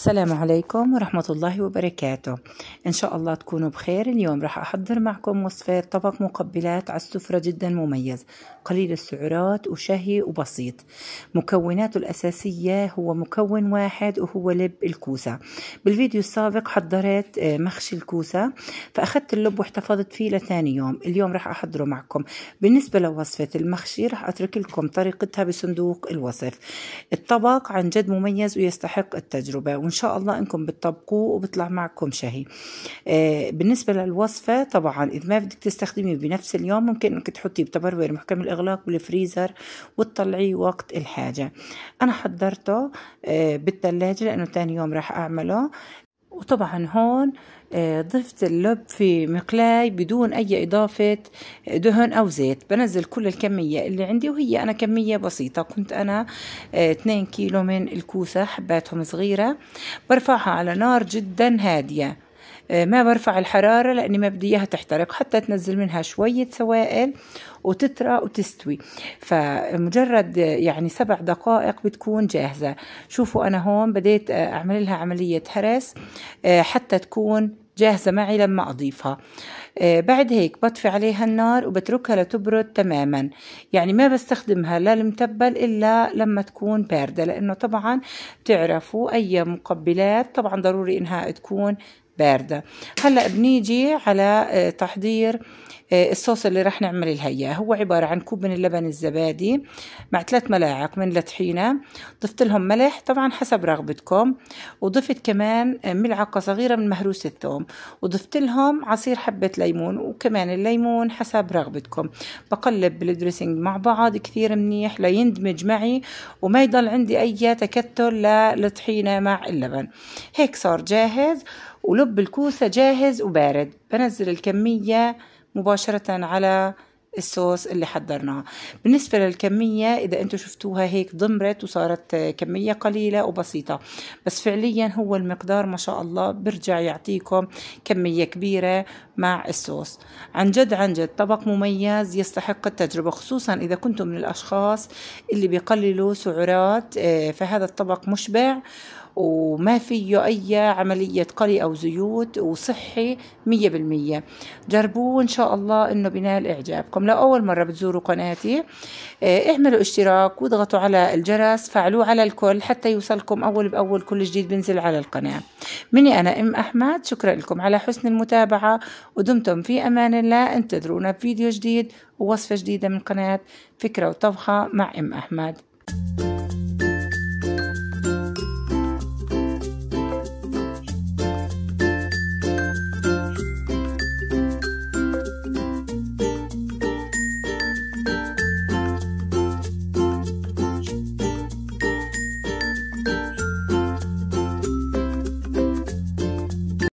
السلام عليكم ورحمة الله وبركاته إن شاء الله تكونوا بخير اليوم راح أحضر معكم وصفة طبق مقبلات على السفرة جدا مميز قليل السعرات وشهي وبسيط مكوناته الأساسية هو مكون واحد وهو لب الكوسة بالفيديو السابق حضرت آه، مخشي الكوسة فأخذت اللب واحتفظت فيه لثاني يوم اليوم راح أحضره معكم بالنسبة لوصفة المخشي راح أترك لكم طريقتها بصندوق الوصف الطبق عن جد مميز ويستحق التجربة وإن شاء الله أنكم بتطبقوه وبيطلع معكم شهي آه، بالنسبة للوصفة طبعا إذا ما بدك تستخدميه بنفس اليوم ممكن أنك تحطيه بتبروير محكم الإغلاق بالفريزر وتطلعيه وقت الحاجة أنا حضرته آه، بالثلاجة لأنه ثاني يوم راح أعمله وطبعا هون آه، ضفت اللب في مقلاي بدون أي إضافة آه، دهن أو زيت بنزل كل الكمية اللي عندي وهي أنا كمية بسيطة كنت أنا 2 آه، كيلو من الكوسة حباتهم صغيرة برفعها على نار جدا هادية آه، ما برفع الحرارة لأني ما بدي إياها تحترق حتى تنزل منها شوية سوائل وتطرى وتستوي فمجرد يعني سبع دقائق بتكون جاهزة شوفوا أنا هون بديت آه، أعمل لها عملية هرس آه، حتى تكون جاهزة معي لما أضيفها بعد هيك بطفي عليها النار وبتركها لتبرد تماما يعني ما بستخدمها لا المتبل إلا لما تكون باردة لأنه طبعا بتعرفوا أي مقبلات طبعا ضروري إنها تكون باردة هلأ بنيجي على آه، تحضير إيه، الصوص اللي راح نعمل لها اياه هو عباره عن كوب من اللبن الزبادي مع ثلاث ملاعق من الطحينه ضفت لهم ملح طبعا حسب رغبتكم وضفت كمان ملعقه صغيره من مهروس الثوم وضفت لهم عصير حبه ليمون وكمان الليمون حسب رغبتكم بقلب الدريسنج مع بعض كثير منيح ليندمج معي وما يضل عندي اي تكتل للطحينه مع اللبن هيك صار جاهز ولب الكوسه جاهز وبارد بنزل الكميه مباشرة على الصوص اللي حضرناه بالنسبة للكمية إذا أنتم شفتوها هيك ضمرت وصارت كمية قليلة وبسيطة بس فعليا هو المقدار ما شاء الله برجع يعطيكم كمية كبيرة مع الصوص عن جد عن جد طبق مميز يستحق التجربة خصوصا إذا كنتم من الأشخاص اللي بيقللوا سعرات آه، فهذا الطبق مشبع وما فيه أي عملية قلي أو زيوت وصحي مية بالمية جربوه إن شاء الله إنه بنال إعجابكم لو أول مرة بتزوروا قناتي آه، اعملوا اشتراك واضغطوا على الجرس فعلوه على الكل حتى يوصلكم أول بأول كل جديد بنزل على القناة مني أنا أم أحمد شكرا لكم على حسن المتابعة ودمتم في أمان الله انتظرونا بفيديو جديد ووصفة جديدة من قناة فكرة وطبخة مع أم أحمد